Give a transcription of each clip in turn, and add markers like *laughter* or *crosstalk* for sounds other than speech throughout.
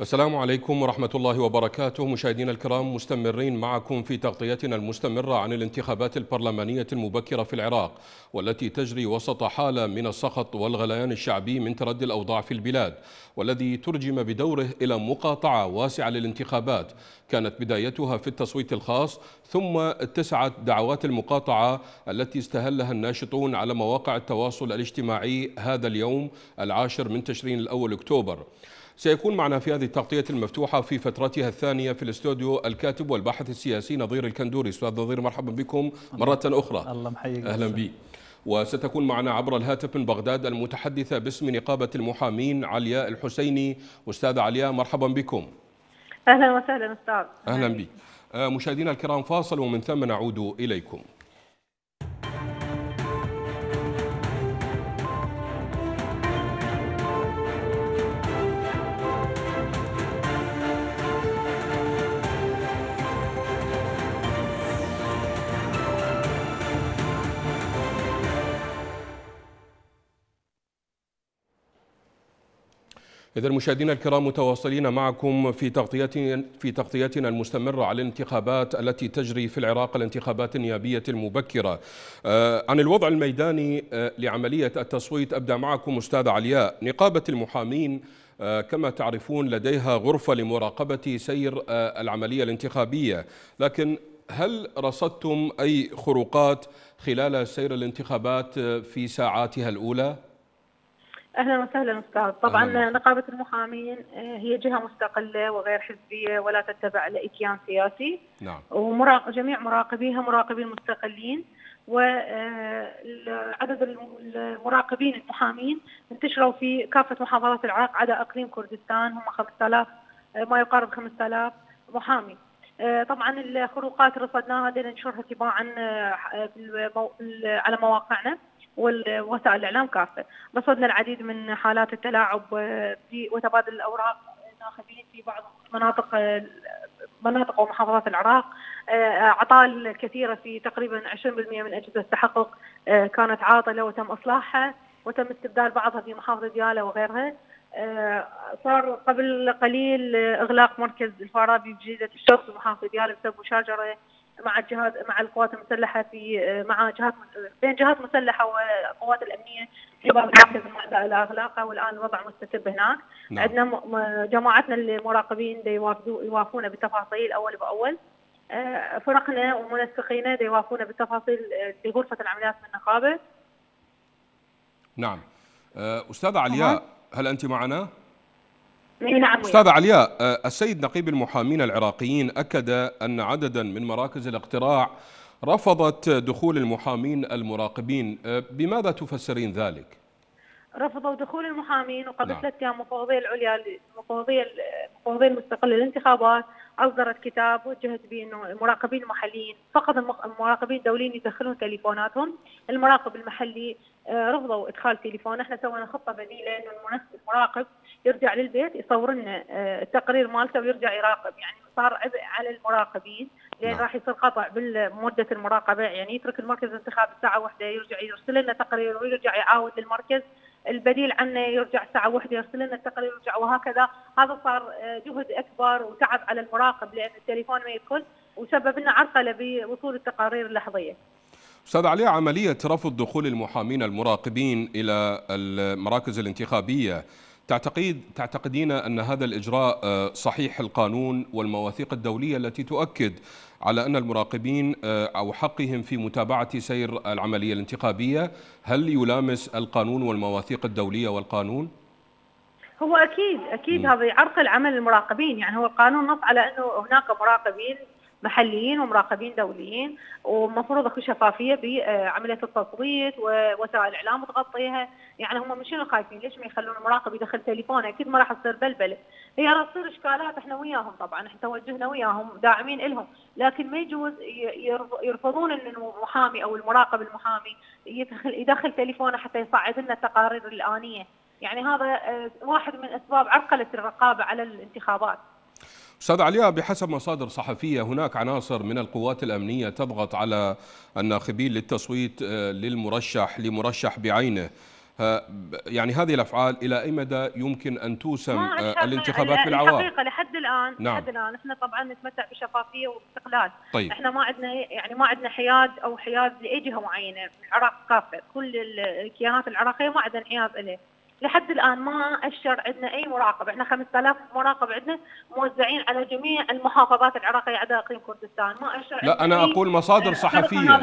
السلام عليكم ورحمة الله وبركاته مشاهدينا الكرام مستمرين معكم في تغطيتنا المستمرة عن الانتخابات البرلمانية المبكرة في العراق والتي تجري وسط حالة من السخط والغليان الشعبي من تردي الأوضاع في البلاد والذي ترجم بدوره إلى مقاطعة واسعة للانتخابات كانت بدايتها في التصويت الخاص ثم اتسعت دعوات المقاطعة التي استهلها الناشطون على مواقع التواصل الاجتماعي هذا اليوم العاشر من تشرين الأول أكتوبر سيكون معنا في هذه التغطية المفتوحة في فترتها الثانية في الاستوديو الكاتب والباحث السياسي نظير الكندوري أستاذ نظير مرحبا بكم مرة أخرى الله محييك أهلا بي وستكون معنا عبر الهاتف من بغداد المتحدثة باسم نقابة المحامين علياء الحسيني أستاذة علياء مرحبا بكم أهلا وسهلا أستاذ أهلا بي آه، مشاهدينا الكرام فاصل ومن ثم نعود إليكم إذا مشاهدينا الكرام متواصلين معكم في تغطيتنا في تغطيتنا المستمرة على الانتخابات التي تجري في العراق الانتخابات النيابية المبكرة. آه، عن الوضع الميداني آه، لعملية التصويت أبدأ معكم أستاذ علياء نقابة المحامين آه، كما تعرفون لديها غرفة لمراقبة سير العملية الانتخابية لكن هل رصدتم أي خروقات خلال سير الانتخابات في ساعاتها الأولى؟ اهلا وسهلا استاذ، طبعا أهلاً. نقابه المحامين آه، هي جهه مستقله وغير حزبيه ولا تتبع كيان سياسي. نعم. ومراق جميع مراقبيها مراقبين مستقلين وعدد آه، المراقبين المحامين انتشروا في كافه محافظات العراق على اقليم كردستان هم 5000 آه، ما يقارب 5000 محامي. طبعا الخروقات رصدناها ننشرها تباعا على مواقعنا. ووسائل الاعلام كافه، رصدنا العديد من حالات التلاعب آه، في وتبادل الاوراق الناخبين في بعض مناطق آه، مناطق ومحافظات العراق آه، اعطال كثيره في تقريبا 20% من اجهزه التحقق كانت عاطله وتم اصلاحها وتم استبدال بعضها في محافظه دياله وغيرها صار قبل قليل اغلاق مركز الفارابي بجيزه الشرق محافظه دياله بسبب مشاجره مع الجهات مع القوات المسلحه في آه، مع جهات بين جهات مسلحه والقوات الامنيه في باب مركز الاغلاقه والان الوضع مستتب هناك نعم. عندنا جماعتنا المراقبين يوافونا بالتفاصيل اول باول آه، فرقنا ومنسقينا يوافونا بالتفاصيل آه، لغرفه العمليات من النقابه نعم استاذ علياء هل انت معنا؟ إيه، نعم استاذ علياء آه، السيد نقيب المحامين العراقيين اكد ان عددا من مراكز الاقتراع رفضت دخول المحامين المراقبين آه، بماذا تفسرين ذلك رفضوا دخول المحامين وقبل ثلاث ايام نعم. المفوضيه العليا المفوضية المفوضية المستقلة للانتخابات أصدرت كتاب وجهت به أنه المراقبين المحليين فقط المراقبين الدوليين يدخلون تليفوناتهم المراقب المحلي آه، رفضوا إدخال تليفون احنا سوينا خطة بديلة أنه المراقب يرجع للبيت يصور لنا آه، التقرير مالته ويرجع يراقب يعني صار عبء على المراقبين لان نعم. راح يصير قطع بمده المراقبه يعني يترك المركز الانتخاب الساعه واحدة يرجع يرسل لنا تقرير ويرجع يعاود للمركز البديل عنه يرجع الساعه واحدة يرسل لنا التقرير ويرجع وهكذا هذا صار آه، جهد اكبر وتعب على المراقب لان التليفون ما يدخل وسبب لنا عرقله بوصول التقارير اللحظيه. استاذ علي عمليه رفض دخول المحامين المراقبين الى المراكز الانتخابيه تعتقد تعتقدين أن هذا الإجراء آه، صحيح القانون والمواثيق الدولية التي تؤكد على أن المراقبين آه، أو حقهم في متابعة سير العملية الانتخابية هل يلامس القانون والمواثيق الدولية والقانون؟ هو اكيد اكيد هذا يعرقل عمل المراقبين يعني هو القانون نص على انه هناك مراقبين محليين ومراقبين دوليين ومفروض اكو شفافيه بعمليه التصويت ووسائل الاعلام تغطيها يعني هم من شنو خايفين ليش ما يخلون المراقب يدخل تليفونه اكيد ما راح تصير بلبله هي راح تصير اشكالات احنا وياهم طبعا احنا توجهنا وياهم داعمين لهم لكن ما يجوز يرفضون ان المحامي او المراقب المحامي يدخل يدخل تليفونه حتى يصعد لنا التقارير الانيه يعني هذا آه، واحد من اسباب عرقله الرقابه على الانتخابات أستاذ علياء بحسب مصادر صحفية هناك عناصر من القوات الأمنية تضغط على الناخبين للتصويت آه، للمرشح لمرشح بعينه آه، يعني هذه الافعال الى اي مدى يمكن ان توسم آه، الانتخابات بالعوام؟ الحقيقه لحد الان نعم. لحد الان احنا طبعا نتمتع بشفافيه واستقلال طيب. احنا ما عندنا يعني ما عندنا حياد او حياد لاي جهه معينه العراق كافه كل الكيانات العراقيه ما عندها انحياز له لحد الان ما اشر عندنا اي مراقب، احنا 5000 مراقب عندنا موزعين على جميع المحافظات العراقيه عدا اقليم كردستان، ما اشر لا انا اقول مصادر صحفيه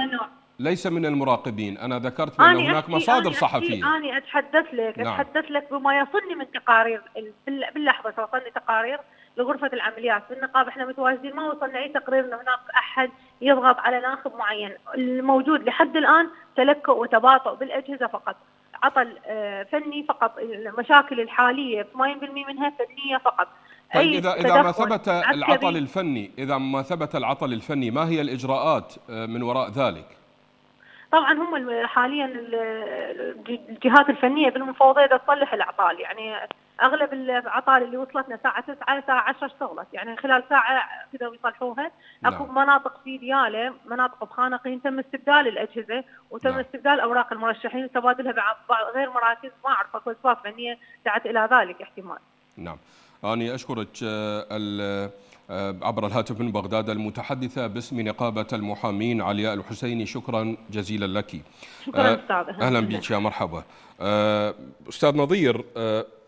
ليس من المراقبين، انا ذكرت بان هناك مصادر أنا صحفيه انا اتحدث لك نعم. اتحدث لك بما يصلني من تقارير باللحظه توصلني تقارير لغرفه العمليات، في النقابه احنا متواجدين ما وصلنا اي تقرير ان هناك احد يضغط على ناخب معين، الموجود لحد الان تلكؤ وتباطؤ بالاجهزه فقط. عطل آه، فني فقط المشاكل الحاليه 80% منها فنيه فقط طيب اذا اذا ما ثبت العطل الفني اذا ما ثبت العطل الفني ما هي الاجراءات آه، من وراء ذلك؟ طبعا هم حاليا الجهات الفنيه بالمفوضيه تصلح الاعطال يعني اغلب العطال اللي وصلتنا الساعه 9 الساعه 10 اشتغلت يعني خلال ساعه كذا يصلحوها نعم. اكو نعم. مناطق في دياله مناطق بخانقين تم استبدال الاجهزه وتم نعم. استبدال اوراق المرشحين وتبادلها بعض غير مراكز ما اعرف اكو اسباب فنيه دعت الى ذلك احتمال نعم اني أشكرك آه، آه، عبر الهاتف من بغداد المتحدثة باسم نقابة المحامين علياء الحسيني شكرا جزيلا لك شكرا آه، أستاذ أهلا بك يا مرحبا أستاذ نظير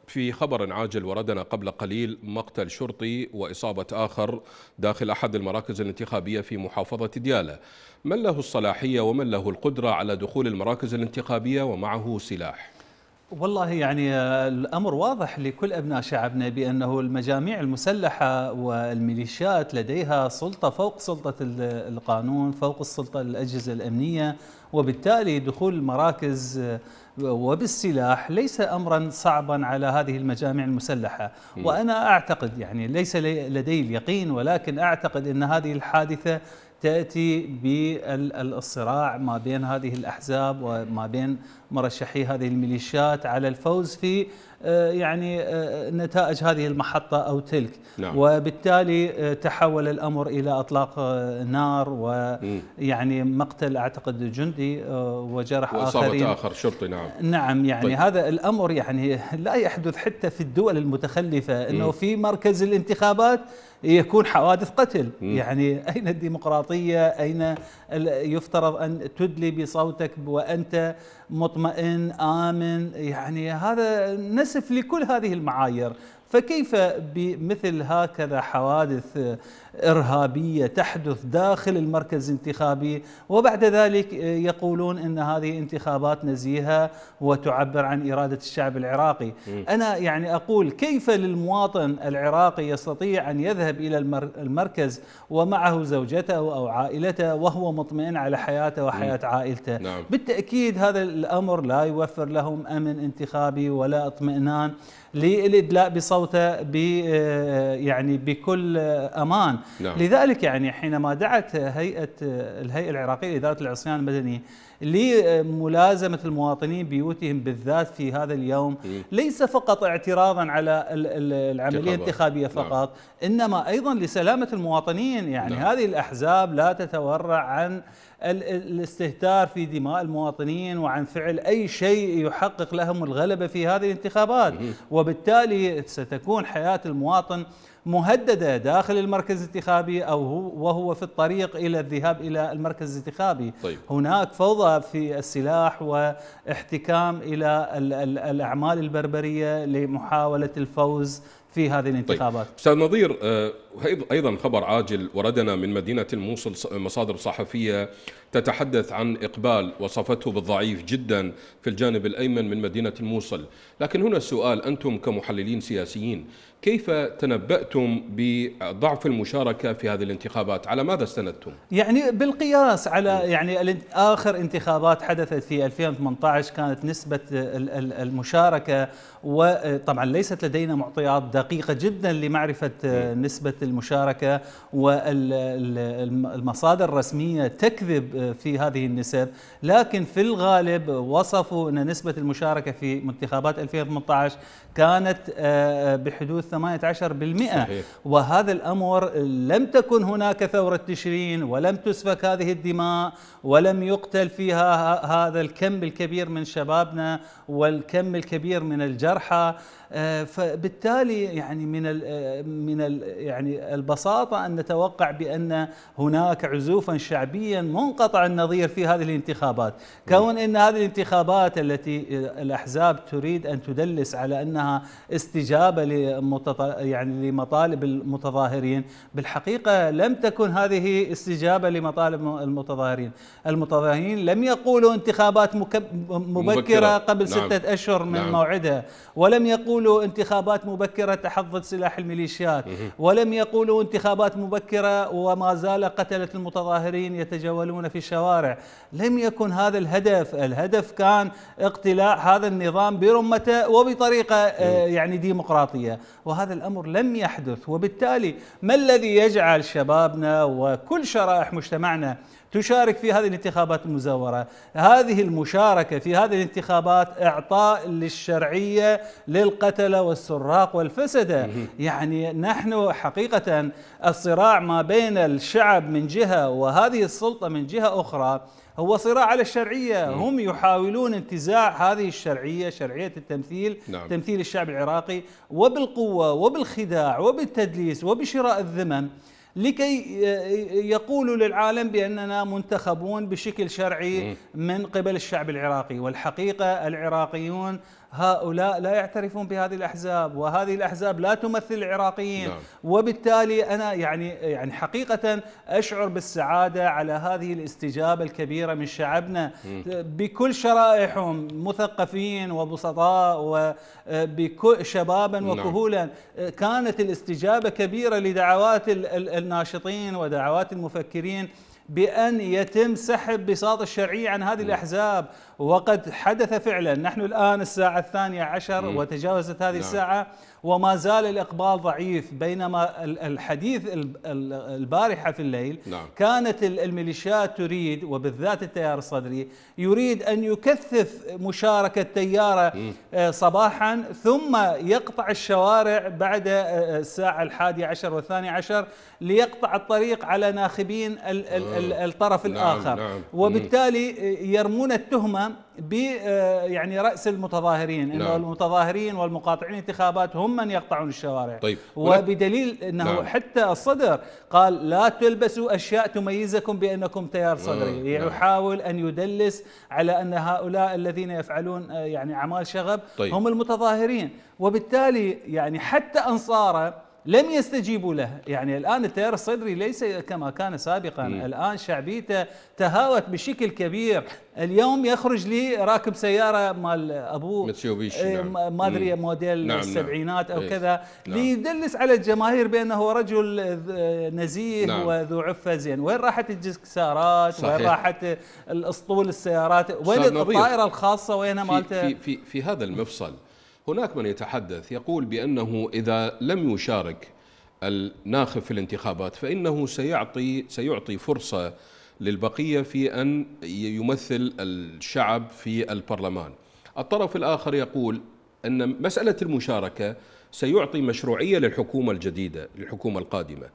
في خبر عاجل وردنا قبل قليل مقتل شرطي وإصابة آخر داخل أحد المراكز الانتخابية في محافظة ديالى من له الصلاحية ومن له القدرة على دخول المراكز الانتخابية ومعه سلاح والله يعني الأمر واضح لكل أبناء شعبنا بأنه المجاميع المسلحة والميليشيات لديها سلطة فوق سلطة القانون فوق السلطة الأجهزة الأمنية وبالتالي دخول المراكز وبالسلاح ليس امرا صعبا على هذه المجامع المسلحه إيه. وانا اعتقد يعني ليس لدي اليقين ولكن اعتقد ان هذه الحادثه تاتي بالصراع ما بين هذه الاحزاب وما بين مرشحي هذه الميليشيات على الفوز في آه، يعني آه، نتائج هذه المحطة أو تلك نعم. وبالتالي آه، تحول الأمر إلى أطلاق نار ويعني مقتل أعتقد جندي وجرح آخرين آخر شرطي نعم نعم يعني طيب. هذا الأمر يعني لا يحدث حتى في الدول المتخلفة أنه م. في مركز الانتخابات يكون حوادث قتل م. يعني أين الديمقراطية أين يفترض أن تدلي بصوتك وأنت مطمئن آمن يعني هذا نسي ينسف لكل هذه المعايير فكيف بمثل هكذا حوادث إرهابية تحدث داخل المركز الانتخابي وبعد ذلك يقولون أن هذه انتخابات نزيهة وتعبر عن إرادة الشعب العراقي أنا يعني أقول كيف للمواطن العراقي يستطيع أن يذهب إلى المركز ومعه زوجته أو عائلته وهو مطمئن على حياته وحياة عائلته نعم. بالتأكيد هذا الأمر لا يوفر لهم أمن انتخابي ولا اطمئنان للادلاء بصوته ب يعني بكل امان نعم. لذلك يعني حينما دعت هيئه الهيئه العراقيه لاداره العصيان المدني لملازمه المواطنين بيوتهم بالذات في هذا اليوم ليس فقط اعتراضا على العمليه الانتخابيه نعم. فقط انما ايضا لسلامه المواطنين يعني نعم. هذه الاحزاب لا تتورع عن الاستهتار في دماء المواطنين وعن فعل اي شيء يحقق لهم الغلبه في هذه الانتخابات وبالتالي ستكون حياه المواطن مهدده داخل المركز الانتخابي او هو وهو في الطريق الى الذهاب الى المركز الانتخابي طيب. هناك فوضى في السلاح واحتكام الى الاعمال البربريه لمحاوله الفوز في هذه طيب. الانتخابات طيب. استاذ نظير آه، أيضا خبر عاجل وردنا من مدينة الموصل مصادر صحفية تتحدث عن إقبال وصفته بالضعيف جدا في الجانب الأيمن من مدينة الموصل لكن هنا السؤال أنتم كمحللين سياسيين كيف تنبأتم بضعف المشاركة في هذه الانتخابات على ماذا استندتم؟ يعني بالقياس على يعني آخر انتخابات حدثت في 2018 كانت نسبة المشاركة وطبعا ليست لدينا معطيات دقيقة جدا لمعرفة نسبة المشاركة والمصادر الرسمية تكذب في هذه النسب لكن في الغالب وصفوا أن نسبة المشاركة في منتخبات 2018 كانت آه، آه، بحدود 18% صحيح. وهذا الأمر لم تكن هناك ثورة تشرين ولم تسفك هذه الدماء ولم يقتل فيها هذا الكم الكبير من شبابنا والكم الكبير من الجرحى آه، فبالتالي يعني من آه، من يعني البساطه ان نتوقع بان هناك عزوفا شعبيا منقطع النظير في هذه الانتخابات، كون ان هذه الانتخابات التي آه، الاحزاب تريد ان تدلس على انها استجابه يعني لمطالب المتظاهرين، بالحقيقه لم تكن هذه استجابه لمطالب المتظاهرين، المتظاهرين لم يقولوا انتخابات مبكره قبل نعم. سته اشهر من نعم. موعدها ولم يقولوا يقولوا انتخابات مبكرة تحظت سلاح الميليشيات ولم يقولوا انتخابات مبكرة وما زال قتلة المتظاهرين يتجولون في الشوارع لم يكن هذا الهدف الهدف كان اقتلاع هذا النظام برمته وبطريقة آه، يعني ديمقراطية وهذا الأمر لم يحدث وبالتالي ما الذي يجعل شبابنا وكل شرائح مجتمعنا تشارك في هذه الانتخابات المزورة هذه المشاركة في هذه الانتخابات إعطاء للشرعية للقتلة والسراق والفسدة يعني نحن حقيقة الصراع ما بين الشعب من جهة وهذه السلطة من جهة أخرى هو صراع على الشرعية هم يحاولون انتزاع هذه الشرعية شرعية التمثيل نعم. تمثيل الشعب العراقي وبالقوة وبالخداع وبالتدليس وبشراء الذمم لكي يقولوا للعالم بأننا منتخبون بشكل شرعي من قبل الشعب العراقي والحقيقة العراقيون هؤلاء لا يعترفون بهذه الأحزاب وهذه الأحزاب لا تمثل العراقيين نعم. وبالتالي أنا يعني يعني حقيقة أشعر بالسعادة على هذه الاستجابة الكبيرة من شعبنا م. بكل شرائحهم مثقفين وبسطاء وشبابا نعم. وكهولا نعم. كانت الاستجابة كبيرة لدعوات الناشطين ودعوات المفكرين بأن يتم سحب بساط الشرعية عن هذه الأحزاب وقد حدث فعلا نحن الآن الساعة الثانية عشر وتجاوزت هذه نعم. الساعة وما زال الإقبال ضعيف بينما الحديث البارحة في الليل نعم. كانت الميليشيات تريد وبالذات التيار الصدري يريد أن يكثف مشاركة تيارة آه، صباحا ثم يقطع الشوارع بعد آه، آه، الساعة الحادية عشر والثانية عشر ليقطع الطريق على ناخبين الطرف نعم، الآخر نعم. نعم. وبالتالي يرمون التهمة ب آه، يعني راس المتظاهرين انه نعم. المتظاهرين والمقاطعين انتخابات هم من يقطعون الشوارع طيب. وبدليل انه نعم. حتى الصدر قال لا تلبسوا اشياء تميزكم بانكم تيار آه، صدري نعم. يحاول ان يدلس على ان هؤلاء الذين يفعلون آه، يعني اعمال شغب طيب. هم المتظاهرين وبالتالي يعني حتى انصاره لم يستجيبوا له يعني الآن التيار الصدري ليس كما كان سابقا مم. الآن شعبيته تهاوت بشكل كبير اليوم يخرج لي راكب سيارة مال أبوه إيه، نعم. ما أدري موديل نعم،, نعم السبعينات أو نعم. كذا نعم. ليدلس على الجماهير بأنه رجل نزيه نعم. وذو عفة زين وين راحت الجسارات وين راحت الأسطول السيارات وين الطائرة الخاصة وين مالته في, في, في هذا المفصل هناك من يتحدث يقول بأنه إذا لم يشارك الناخب في الانتخابات فإنه سيعطي سيعطي فرصة للبقية في أن يمثل الشعب في البرلمان الطرف الآخر يقول أن مسألة المشاركة سيعطي مشروعية للحكومة الجديدة للحكومة القادمة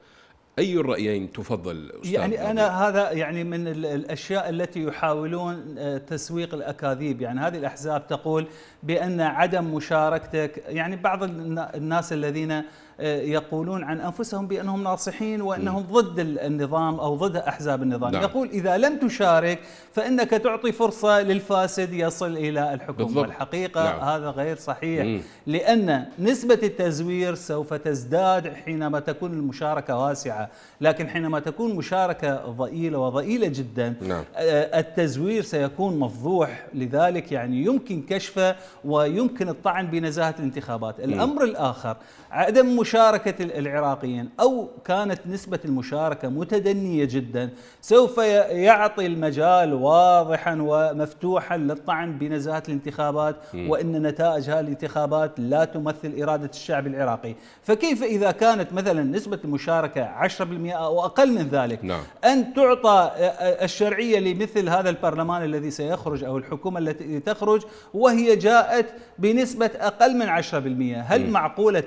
أي الرأيين تفضل أستاذ يعني أنا هذا يعني من الأشياء التي يحاولون آه، تسويق الأكاذيب يعني هذه الأحزاب تقول بأن عدم مشاركتك يعني بعض الناس الذين يقولون عن أنفسهم بأنهم ناصحين وأنهم ضد النظام أو ضد أحزاب النظام نعم. يقول إذا لم تشارك فإنك تعطي فرصة للفاسد يصل إلى الحكم بالضبط. والحقيقة نعم. هذا غير صحيح مم. لأن نسبة التزوير سوف تزداد حينما تكون المشاركة واسعة لكن حينما تكون مشاركة ضئيلة وضئيلة جدا نعم. آه، التزوير سيكون مفضوح لذلك يعني يمكن كشفه ويمكن الطعن بنزاهة الانتخابات الأمر الآخر عدم مشاركة العراقيين أو كانت نسبة المشاركة متدنية جدا سوف يعطي المجال واضحا ومفتوحا للطعن بنزاهة الانتخابات وإن نتائج هذه الانتخابات لا تمثل إرادة الشعب العراقي فكيف إذا كانت مثلا نسبة المشاركة 10% أو أقل من ذلك نعم. أن تعطى الشرعية لمثل هذا البرلمان الذي سيخرج أو الحكومة التي تخرج وهي جاءت بنسبة أقل من 10% هل م. معقولة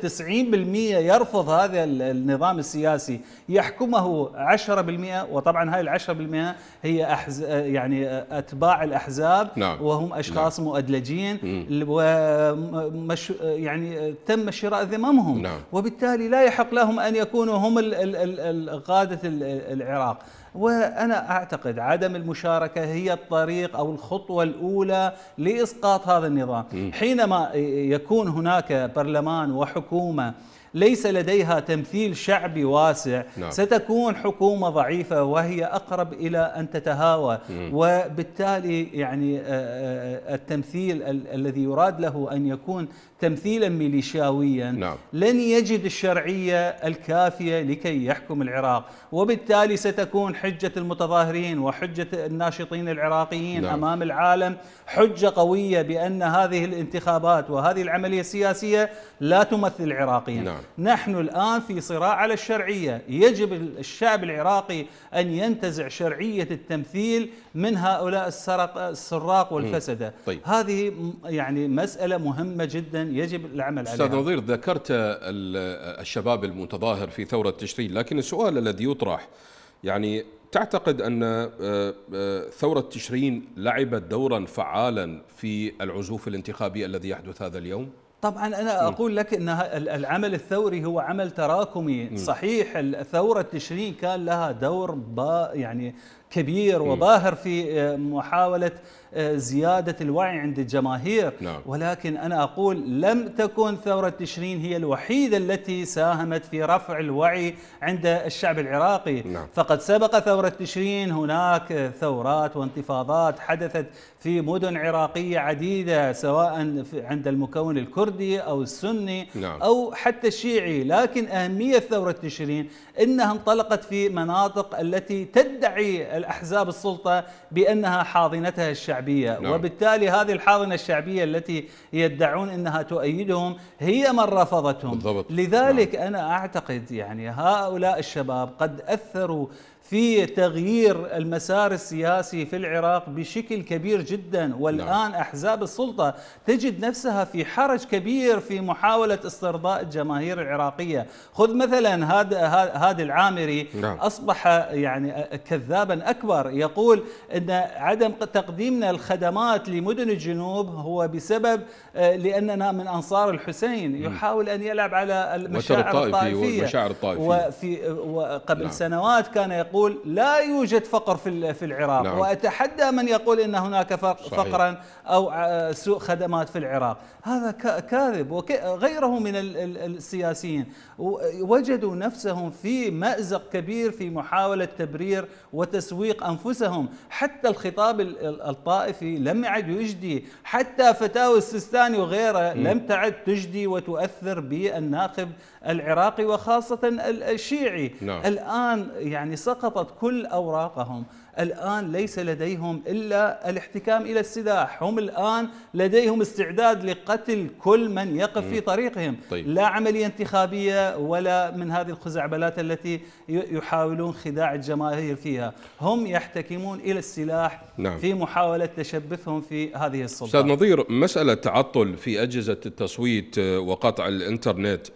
90% السنية يرفض هذا النظام السياسي يحكمه 10% وطبعا هاي ال 10% هي أحز... يعني أتباع الأحزاب نعم. وهم نعم. أشخاص نعم. مؤدلجين ومش... يعني تم شراء ذممهم نعم. وبالتالي لا يحق لهم أن يكونوا هم ال... ال... ال... قادة العراق وانا اعتقد عدم المشاركه هي الطريق او الخطوه الاولى لاسقاط هذا النظام حينما يكون هناك برلمان وحكومه ليس لديها تمثيل شعبي واسع نعم. ستكون حكومة ضعيفة وهي أقرب إلى أن تتهاوى مم. وبالتالي يعني آه، آه، آه، التمثيل ال الذي يراد له أن يكون تمثيلا ميليشياويا نعم. لن يجد الشرعية الكافية لكي يحكم العراق وبالتالي ستكون حجة المتظاهرين وحجة الناشطين العراقيين نعم. أمام العالم حجة قوية بأن هذه الانتخابات وهذه العملية السياسية لا تمثل العراقيين نعم. نعم. نحن الآن في صراع على الشرعية يجب الشعب العراقي أن ينتزع شرعية التمثيل من هؤلاء السرق السراق والفسدة طيب. هذه يعني مسألة مهمة جدا يجب العمل عليها أستاذ نظير ذكرت الشباب المتظاهر في ثورة تشرين لكن السؤال الذي يطرح يعني تعتقد أن آه، آه، ثورة تشرين لعبت دورا فعالا في العزوف الانتخابي الذي يحدث هذا اليوم؟ طبعا انا اقول لك ان العمل الثوري هو عمل تراكمي صحيح الثوره تشرين كان لها دور با يعني كبير وباهر في آه، محاوله آه، زياده الوعي عند الجماهير نعم. ولكن انا اقول لم تكن ثوره تشرين هي الوحيده التي ساهمت في رفع الوعي عند الشعب العراقي نعم. فقد سبق ثوره تشرين هناك ثورات وانتفاضات حدثت في مدن عراقية عديدة سواء عند المكون الكردي أو السني نعم. أو حتى الشيعي لكن أهمية ثورة تشرين إنها انطلقت في مناطق التي تدعي الأحزاب السلطة بأنها حاضنتها الشعبية نعم. وبالتالي هذه الحاضنة الشعبية التي يدعون أنها تؤيدهم هي من رفضتهم بالضبط. لذلك نعم. أنا أعتقد يعني هؤلاء الشباب قد أثروا في تغيير المسار السياسي في العراق بشكل كبير جدا والآن نعم. أحزاب السلطة تجد نفسها في حرج كبير في محاولة استرضاء الجماهير العراقية خذ مثلا هذا هادي العامري نعم. أصبح يعني كذابا أكبر يقول أن عدم تقديمنا الخدمات لمدن الجنوب هو بسبب آه، لأننا من أنصار الحسين يحاول أن يلعب على المشاعر الطائفية الطائفية وفي وقبل نعم. سنوات كان يقول يقول لا يوجد فقر في في العراق نعم. واتحدى من يقول ان هناك فقرا او سوء خدمات في العراق هذا كاذب وغيره من السياسيين وجدوا نفسهم في مازق كبير في محاوله تبرير وتسويق انفسهم حتى الخطاب الطائفي لم يعد يجدي حتى فتاوى السيستاني وغيره لم تعد تجدي وتؤثر بالناخب العراقي وخاصة الشيعي نعم. الآن يعني سقطت كل أوراقهم الآن ليس لديهم إلا الاحتكام إلى السلاح هم الآن لديهم استعداد لقتل كل من يقف في طريقهم طيب. لا عملية انتخابية ولا من هذه الخزعبلات التي يحاولون خداع الجماهير فيها هم يحتكمون إلى السلاح نعم. في محاولة تشبثهم في هذه السلطة أستاذ نظير مسألة تعطل في أجهزة التصويت آه، وقطع الإنترنت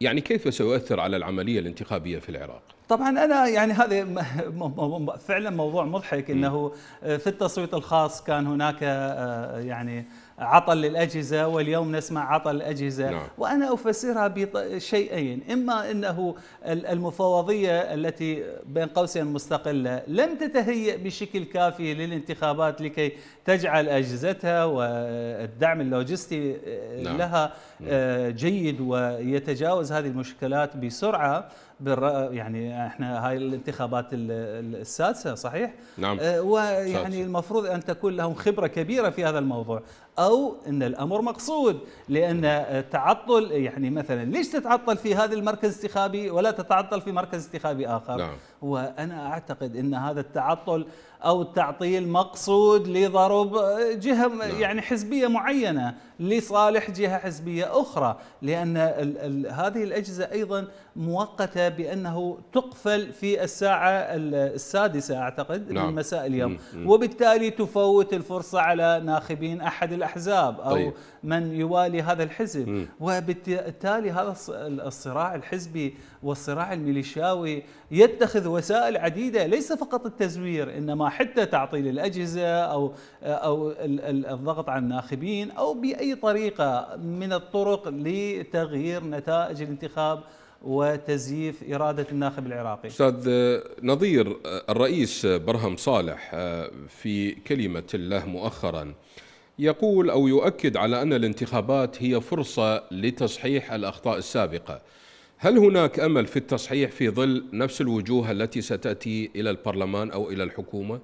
يعني كيف سيؤثر على العملية الانتخابية في العراق؟ طبعا انا يعني هذا *laughs* فعلا موضوع مضحك انه في التصويت الخاص كان هناك آه، يعني عطل الأجهزة واليوم نسمع عطل الأجهزة نعم. وأنا أفسرها بشيئين إما أنه المفوضية التي بين قوسين مستقلة لم تتهيئ بشكل كافي للانتخابات لكي تجعل أجهزتها والدعم اللوجستي آه، نعم. لها آه، نعم. جيد ويتجاوز هذه المشكلات بسرعة بالر... يعني احنا هاي الانتخابات السادسه صحيح؟ نعم آه، ويعني المفروض ان تكون لهم خبره كبيره في هذا الموضوع، أو أن الأمر مقصود لأن التعطل يعني مثلا ليش تتعطل في هذا المركز انتخابي ولا تتعطل في مركز انتخابي آخر نعم. وانا اعتقد ان هذا التعطل او التعطيل مقصود لضرب جهه نعم. يعني حزبيه معينه لصالح جهه حزبيه اخرى لان الـ الـ هذه الاجهزه ايضا مؤقته بانه تقفل في الساعه السادسه اعتقد نعم. من مساء اليوم مم. وبالتالي تفوت الفرصه على ناخبين احد الاحزاب او طيب. من يوالي هذا الحزب مم. وبالتالي هذا الصراع الحزبي والصراع الميليشياوي يتخذ وسائل عديده ليس فقط التزوير انما حتى تعطيل الاجهزه او او الضغط على الناخبين او باي طريقه من الطرق لتغيير نتائج الانتخاب وتزييف إرادة الناخب العراقي أستاذ نظير الرئيس برهم صالح آه، في كلمة له مؤخرا يقول أو يؤكد على أن الانتخابات هي فرصة لتصحيح الأخطاء السابقة هل هناك امل في التصحيح في ظل نفس الوجوه التي ستاتي الى البرلمان او الى الحكومه؟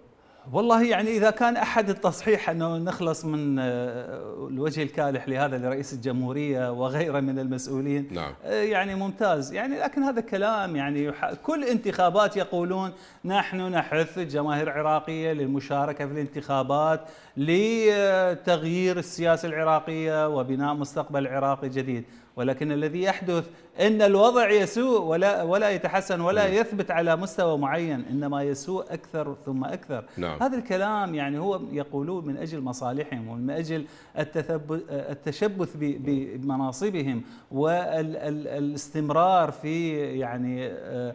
والله يعني اذا كان احد التصحيح انه نخلص من آه، الوجه الكالح لهذا لرئيس الجمهوريه وغيره من المسؤولين نعم. آه، يعني ممتاز يعني لكن هذا كلام يعني كل انتخابات يقولون نحن نحث الجماهير العراقيه للمشاركه في الانتخابات لتغيير السياسه العراقيه وبناء مستقبل عراقي جديد ولكن الذي يحدث ان الوضع يسوء ولا ولا يتحسن ولا م. نعم. يثبت على مستوى معين انما يسوء اكثر ثم اكثر نعم. هذا الكلام يعني هو يقولوه من اجل مصالحهم ومن اجل التشبث نعم. بمناصبهم والاستمرار في يعني آه،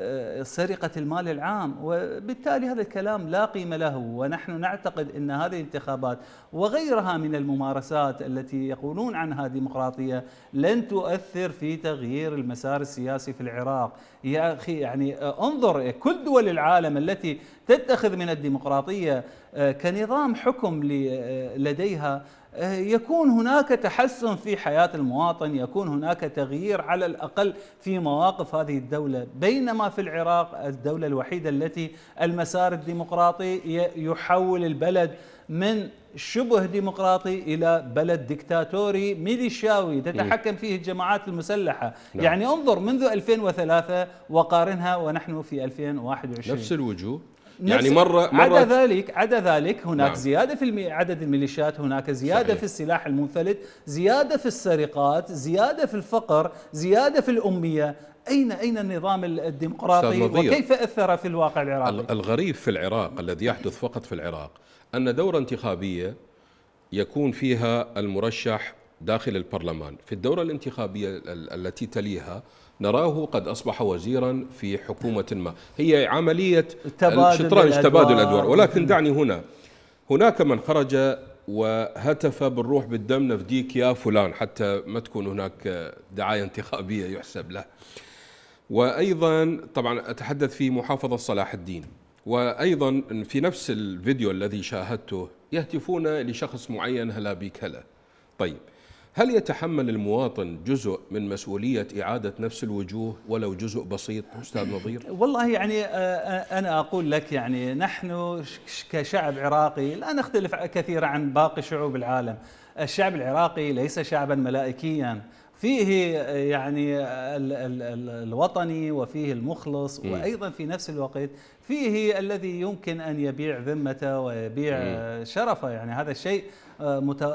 آه، سرقة المال العام وبالتالي هذا الكلام لا قيمة له ونحن نعتقد أن هذه الانتخابات وغيرها من الممارسات التي يقولون عنها ديمقراطية لن تؤثر في تغيير المسار السياسي في العراق يا أخي يعني آه، انظر كل دول العالم التي تتخذ من الديمقراطية آه، كنظام حكم آه، لديها آه، يكون هناك تحسن في حياة المواطن يكون هناك تغيير على الأقل في مواقف هذه الدولة بينما في العراق الدولة الوحيدة التي المسار الديمقراطي يحول البلد من شبه ديمقراطي الى بلد دكتاتوري ميليشياوي تتحكم فيه الجماعات المسلحه، نعم. يعني انظر منذ 2003 وقارنها ونحن في 2021 نفس الوجوه يعني مرة, مرة عدا ذلك عدا ذلك هناك نعم. زيادة في عدد الميليشيات هناك زيادة صحيح. في السلاح المنفلت زيادة في السرقات زيادة في الفقر زيادة في الأمية أين أين النظام الديمقراطي وكيف أثر في الواقع العراقي الغريب في العراق الذي يحدث فقط في العراق أن دورة انتخابية يكون فيها المرشح داخل البرلمان في الدورة الانتخابية التي تليها نراه قد أصبح وزيرا في حكومة ما هي عملية الشطرنج تبادل الأدوار ولكن دعني هنا هناك من خرج وهتف بالروح بالدم نفديك يا فلان حتى ما تكون هناك دعاية انتخابية يحسب له وأيضا طبعا أتحدث في محافظة صلاح الدين وأيضا في نفس الفيديو الذي شاهدته يهتفون لشخص معين هلا بك هلا طيب هل يتحمل المواطن جزء من مسؤولية إعادة نفس الوجوه ولو جزء بسيط أستاذ نظير؟ والله يعني آه، آه، أنا أقول لك يعني نحن كشعب عراقي لا نختلف كثيرا عن باقي شعوب العالم الشعب العراقي ليس شعبا ملائكيا فيه آه، يعني الـ الـ الـ الوطني وفيه المخلص م. وايضا في نفس الوقت فيه الذي يمكن ان يبيع ذمته ويبيع م. شرفه يعني هذا الشيء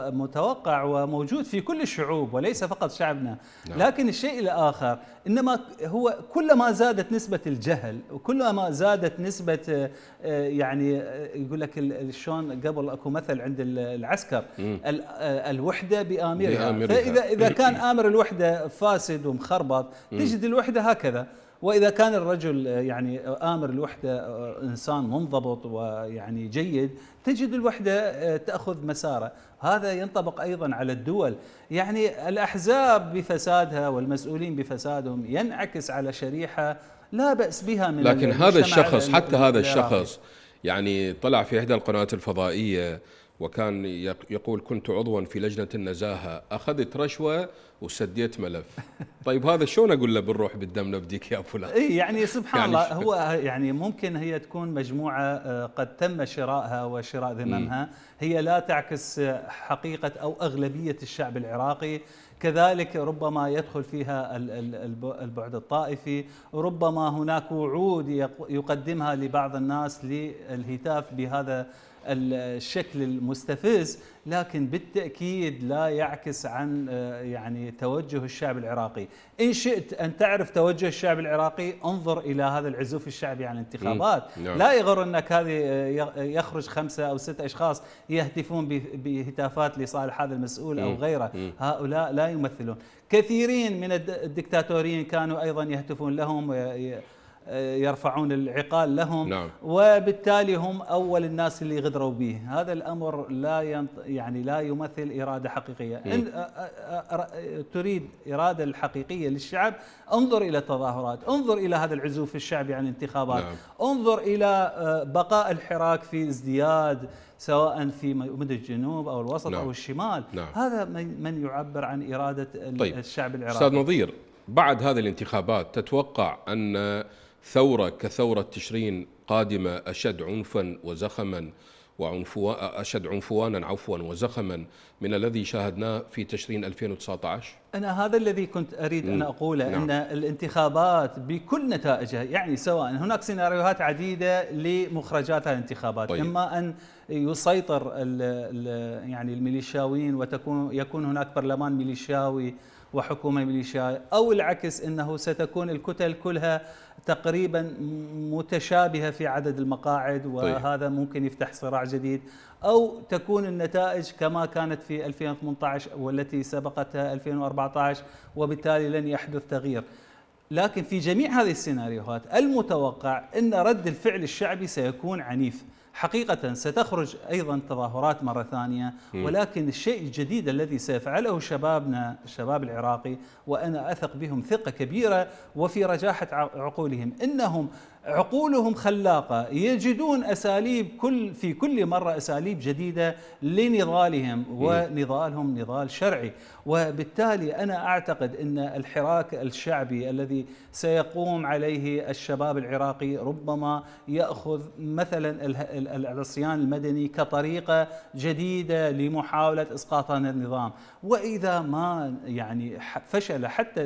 متوقع وموجود في كل الشعوب وليس فقط شعبنا نعم. لكن الشيء الآخر إنما هو كلما زادت نسبة الجهل وكلما زادت نسبة آه، يعني آه، يقول لك شلون قبل أكو مثل عند العسكر آه، الوحدة بآمرها, بآمرها. فإذا إذا إيه. كان آمر الوحدة فاسد ومخربط تجد الوحدة هكذا واذا كان الرجل آه، يعني آه، امر الوحده آه، انسان منضبط ويعني جيد تجد الوحده تاخذ مساره، هذا ينطبق ايضا على الدول، يعني الاحزاب بفسادها والمسؤولين بفسادهم ينعكس على شريحه لا باس بها من لكن هذا الشخص حتى هذا الشخص يعني طلع في احدى القنوات الفضائيه وكان يقول كنت عضوا في لجنه النزاهه اخذت رشوه وسديت ملف *laughs* طيب هذا شلون اقول له بالروح بالدم نفديك يا فلان اي يعني سبحان يعني الله هو يعني ممكن هي تكون مجموعه آه، قد تم شرائها وشراء ذممها هي لا تعكس حقيقه او اغلبيه الشعب العراقي كذلك ربما يدخل فيها البعد الطائفي ربما هناك وعود يقدمها لبعض الناس للهتاف بهذا الشكل المستفز لكن بالتاكيد لا يعكس عن آه، يعني توجه الشعب العراقي، ان شئت ان تعرف توجه الشعب العراقي انظر الى هذا العزوف الشعبي عن الانتخابات، نعم. لا يغر انك هذه آه، آه، يخرج خمسه او ست اشخاص يهتفون بهتافات لصالح هذا المسؤول او غيره، هؤلاء لا يمثلون، كثيرين من الدكتاتوريين كانوا ايضا يهتفون لهم آه، يرفعون العقال لهم نعم. وبالتالي هم اول الناس اللي غدروا به هذا الامر لا ينط... يعني لا يمثل اراده حقيقيه م. ان تريد اراده الحقيقيه للشعب انظر الى التظاهرات انظر الى هذا العزوف الشعبي عن الانتخابات نعم. انظر الى آه، بقاء الحراك في ازدياد سواء في مدى الجنوب او الوسط نعم. او الشمال نعم. هذا من يعبر عن اراده طيب. الشعب العراقي استاذ نظير بعد هذه الانتخابات تتوقع ان ثورة كثورة تشرين قادمة أشد عنفا وزخما وعنفو أشد عنفوانا عفوا وزخما من الذي شاهدناه في تشرين 2019 أنا هذا الذي كنت أريد أن أقوله نعم. أن الانتخابات بكل نتائجها يعني سواء هناك سيناريوهات عديدة لمخرجات الانتخابات طيب. إما أن يسيطر ال ال يعني الميليشياويين وتكون يكون هناك برلمان ميليشياوي وحكومة ميليشيائية أو العكس أنه ستكون الكتل كلها تقريبا متشابهة في عدد المقاعد طيب. وهذا ممكن يفتح صراع جديد أو تكون النتائج كما كانت في 2018 والتي سبقتها 2014 وبالتالي لن يحدث تغيير لكن في جميع هذه السيناريوهات المتوقع أن رد الفعل الشعبي سيكون عنيف حقيقة ستخرج أيضا تظاهرات مرة ثانية ولكن الشيء الجديد الذي سيفعله شبابنا الشباب العراقي وأنا أثق بهم ثقة كبيرة وفي رجاحة عقولهم إنهم عقولهم خلاقة يجدون أساليب كل في كل مرة أساليب جديدة لنضالهم ونضالهم نضال شرعي وبالتالي أنا أعتقد أن الحراك الشعبي الذي سيقوم عليه الشباب العراقي ربما يأخذ مثلا العصيان المدني كطريقة جديدة لمحاولة إسقاط النظام وإذا ما يعني فشل حتى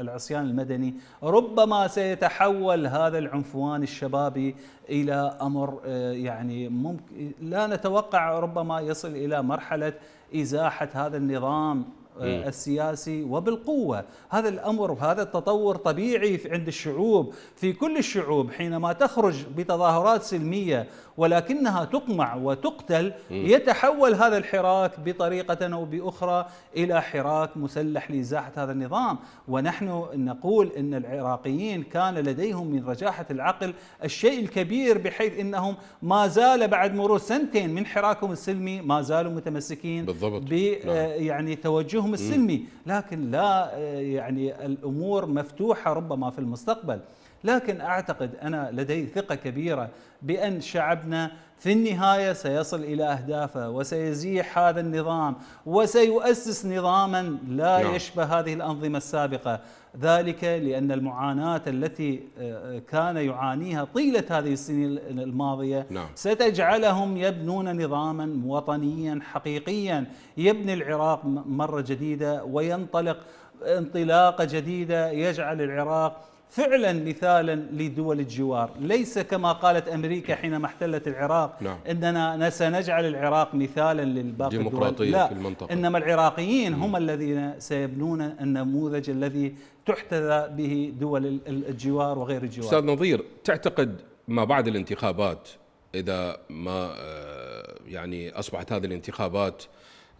العصيان المدني ربما سيتحول هذا العنفوان الشبابي إلى أمر آه، يعني ممكن لا نتوقع ربما يصل إلى مرحلة إزاحة هذا النظام آه، إيه. السياسي وبالقوة هذا الأمر وهذا التطور طبيعي عند الشعوب في كل الشعوب حينما تخرج بتظاهرات سلمية ولكنها تقمع وتقتل إيه. يتحول هذا الحراك بطريقة أو بأخرى إلى حراك مسلح لإزاحة هذا النظام ونحن نقول أن العراقيين كان لديهم من رجاحة العقل الشيء الكبير بحيث أنهم ما زال بعد مرور سنتين من حراكهم السلمي ما زالوا متمسكين بالضبط. ب نعم. آه، يعني توجههم التهم السلمي لكن لا آه، يعني الأمور مفتوحة ربما في المستقبل لكن أعتقد أنا لدي ثقة كبيرة بأن شعبنا في النهاية سيصل إلى أهدافه وسيزيح هذا النظام وسيؤسس نظاما لا نعم. يشبه هذه الأنظمة السابقة ذلك لأن المعاناة التي آه، آه، كان يعانيها طيلة هذه السنين الماضية نعم. ستجعلهم يبنون نظاما وطنيا حقيقيا يبني العراق مرة جديدة وينطلق انطلاقة جديدة يجعل العراق فعلا مثالا لدول الجوار ليس كما قالت أمريكا حينما احتلت العراق نعم. أننا سنجعل العراق مثالا للباقي الدول لا في المنطقة. إنما العراقيين هم مم. الذين سيبنون النموذج الذي تحتذى به دول الجوار وغير الجوار أستاذ نظير تعتقد ما بعد الانتخابات إذا ما آه، يعني أصبحت هذه الانتخابات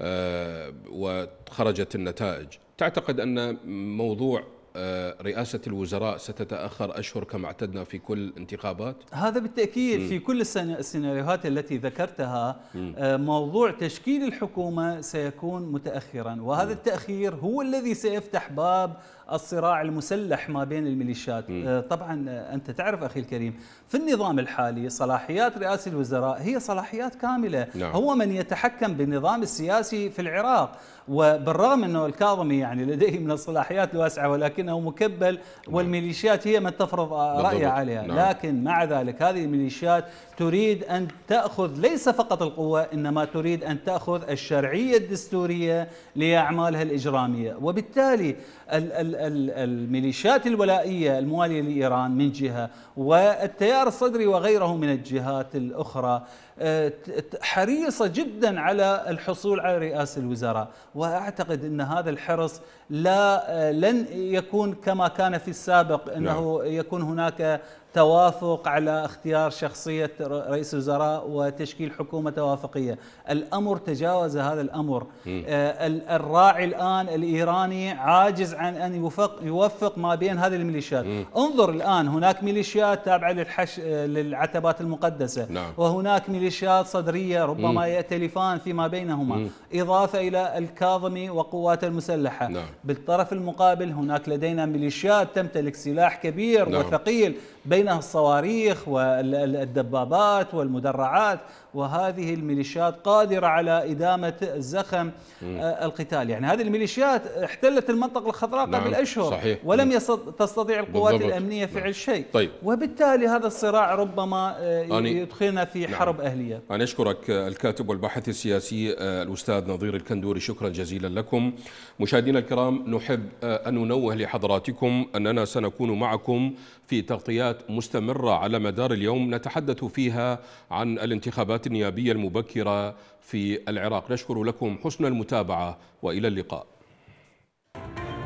آه، وخرجت النتائج تعتقد أن موضوع آه، رئاسة الوزراء ستتأخر أشهر كما اعتدنا في كل انتخابات؟ هذا بالتأكيد م. في كل السيناريوهات التي ذكرتها م. آه، موضوع تشكيل الحكومة سيكون متأخرا وهذا م. التأخير هو الذي سيفتح باب الصراع المسلح ما بين الميليشيات آه، طبعا آه، أنت تعرف أخي الكريم في النظام الحالي صلاحيات رئاسة الوزراء هي صلاحيات كاملة نعم. هو من يتحكم بالنظام السياسي في العراق وبالرغم أنه الكاظمي يعني لديه من الصلاحيات الواسعة ولكنه مكبل نعم. والميليشيات هي من تفرض آه، رأيها عليها نعم. لكن مع ذلك هذه الميليشيات تريد أن تأخذ ليس فقط القوة إنما تريد أن تأخذ الشرعية الدستورية لأعمالها الإجرامية وبالتالي ال ال الميليشيات الولائية الموالية لإيران من جهة والتيار الصدري وغيره من الجهات الأخرى آه، حريصة جدا على الحصول على رئاسة الوزراء وأعتقد أن هذا الحرص لا آه، لن يكون كما كان في السابق أنه نعم. يكون هناك توافق على اختيار شخصية رئيس الوزراء وتشكيل حكومة توافقية الأمر تجاوز هذا الأمر آه، الراعي الآن الإيراني عاجز عن أن يوفق, يوفق ما بين هذه الميليشيات انظر الآن هناك ميليشيات تابعة للحش... للعتبات المقدسة نعم. وهناك ميليشيات ميليشيات صدرية ربما يأتلفان فيما بينهما م. إضافة إلى الكاظمي وقوات المسلحة نعم. بالطرف المقابل هناك لدينا ميليشيات تمتلك سلاح كبير نعم. وثقيل بينها الصواريخ والدبابات والمدرعات وهذه الميليشيات قادرة على إدامة زخم آه، مم. القتال يعني هذه الميليشيات احتلت المنطقة الخضراء نعم. قبل أشهر صحيح. ولم تستطيع القوات بالضبط. الأمنية نعم. فعل نعم. شيء طيب. وبالتالي هذا الصراع ربما آه، يدخلنا في نعم. حرب أهلية أنا أشكرك آه، الكاتب والباحث السياسي الأستاذ نظير الكندوري شكرا جزيلا لكم مشاهدينا الكرام نحب أن ننوه لحضراتكم أننا سنكون معكم في تغطيات مستمرة على مدار اليوم نتحدث فيها عن الانتخابات النيابية المبكرة في العراق نشكر لكم حسن المتابعة وإلى اللقاء